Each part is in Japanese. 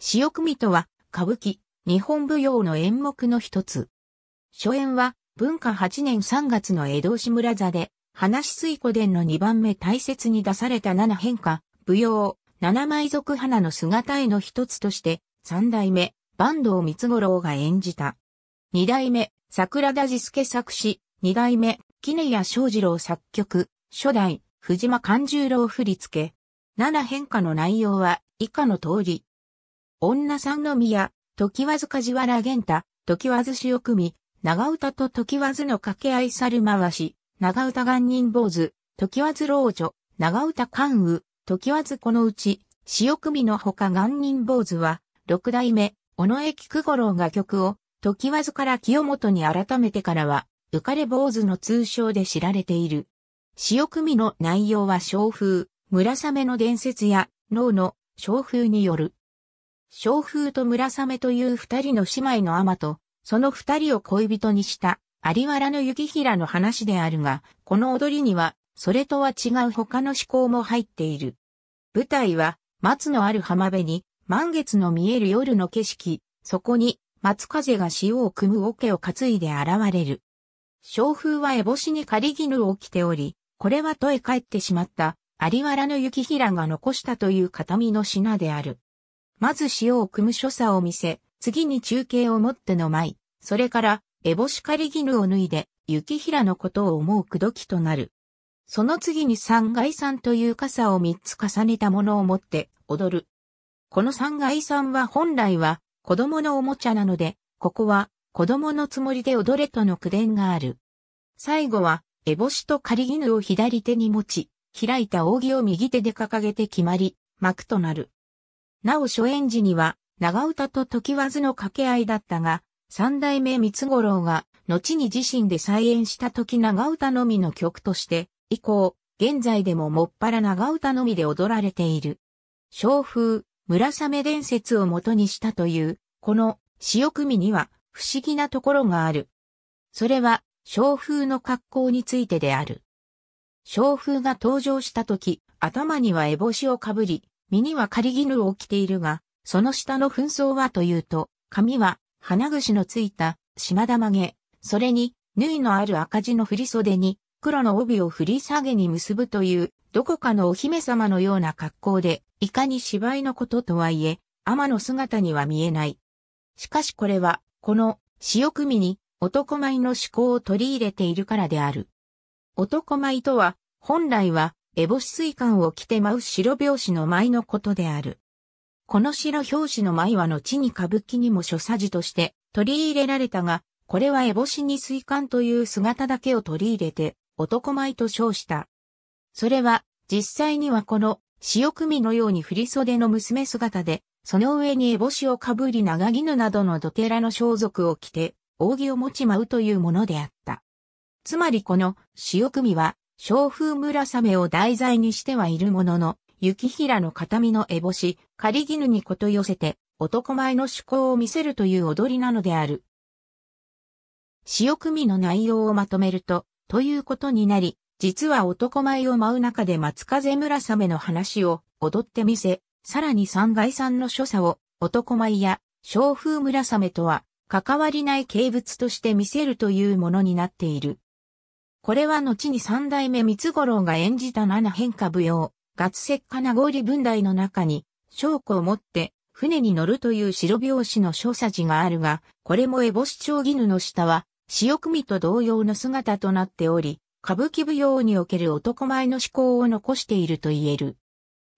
潮組とは、歌舞伎、日本舞踊の演目の一つ。初演は、文化8年3月の江戸志村座で、話水古伝の2番目大切に出された七変化、舞踊、七枚族花の姿への一つとして、三代目、坂東三五郎が演じた。二代目、桜田治助作詞、二代目、杵屋正次郎作曲、初代、藤間勘十郎振付。七変化の内容は、以下の通り、女三宮、時わず梶原玄太、時わず潮組、長唄と時わずの掛け合い猿回し、長唄元人坊主、時わず老女、長唄関羽、時わずこのうち、潮組のほか元人坊主は、六代目、尾上菊五郎が曲を、時わずから清本に改めてからは、浮かれ坊主の通称で知られている。潮組の内容は小風、村雨の伝説や、脳の小風による。小風と村雨という二人の姉妹の天と、その二人を恋人にした有原の雪平の話であるが、この踊りには、それとは違う他の思考も入っている。舞台は、松のある浜辺に、満月の見える夜の景色、そこに、松風が潮を汲む桶を担いで現れる。小風は烏帽子に仮絹を着ており、これは問え帰ってしまった、有原の雪平が残したという形見の品である。まず塩を組む所作を見せ、次に中継を持っての舞、それから、エボシカリギヌを脱いで、雪平のことを思うくどきとなる。その次に三外山という傘を三つ重ねたものを持って踊る。この三外山は本来は子供のおもちゃなので、ここは子供のつもりで踊れとの口伝がある。最後は、エボシと仮りを左手に持ち、開いた扇を右手で掲げて決まり、幕となる。なお初演時には、長唄と時和ずの掛け合いだったが、三代目三五郎が、後に自身で再演した時長唄のみの曲として、以降、現在でももっぱら長唄のみで踊られている。小風、村雨伝説を元にしたという、この、潮組には、不思議なところがある。それは、小風の格好についてである。小風が登場した時、頭には絵星をかぶり、身には仮絹を着ているが、その下の紛争はというと、髪は花串のついた島玉毛、それに縫いのある赤字の振袖に黒の帯を振り下げに結ぶというどこかのお姫様のような格好で、いかに芝居のこととはいえ、天の姿には見えない。しかしこれは、この、潮組に、男米の思考を取り入れているからである。男米とは、本来は、烏帽子水管を着て舞う白拍子の舞のことである。この白拍子の舞は後に歌舞伎にも所作時として取り入れられたが、これは烏帽子に水管という姿だけを取り入れて男舞と称した。それは実際にはこの潮組のように振袖の娘姿で、その上に烏帽子をかぶり長絹などの土寺の装束を着て、扇を持ち舞うというものであった。つまりこの潮組は、小風村雨を題材にしてはいるものの、雪平の形見の烏帽子、仮絹にこと寄せて、男前の趣向を見せるという踊りなのである。潮組の内容をまとめると、ということになり、実は男前を舞う中で松風村雨の話を踊ってみせ、さらに三階さんの所作を男前や小風村雨とは関わりない景物として見せるというものになっている。これは後に三代目三五郎が演じた七変化舞踊、月石な氷文台の中に、証拠を持って船に乗るという白拍子の小さじがあるが、これも烏帽子町絹の下は、潮組と同様の姿となっており、歌舞伎舞踊における男前の思考を残していると言える。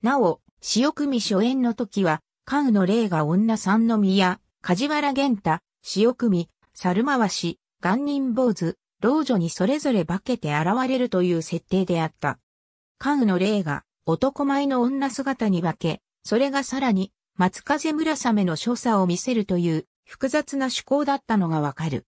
なお、潮組初演の時は、関羽の霊が女三宮、梶原玄太、潮組、猿回し、元人坊主、老女にそれぞれ化けて現れるという設定であった。関羽の霊が男前の女姿に化け、それがさらに松風村雨の所作を見せるという複雑な趣向だったのがわかる。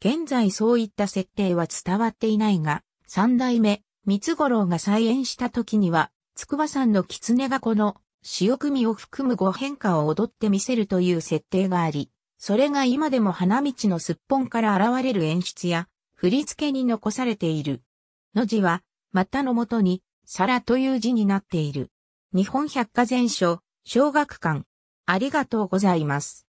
現在そういった設定は伝わっていないが、三代目、三五郎が再演した時には、筑波山の狐がこの潮組を含む五変化を踊ってみせるという設定があり、それが今でも花道のすっぽんから現れる演出や、振り付けに残されている。の字は、またのもとに、皿という字になっている。日本百科全書、小学館。ありがとうございます。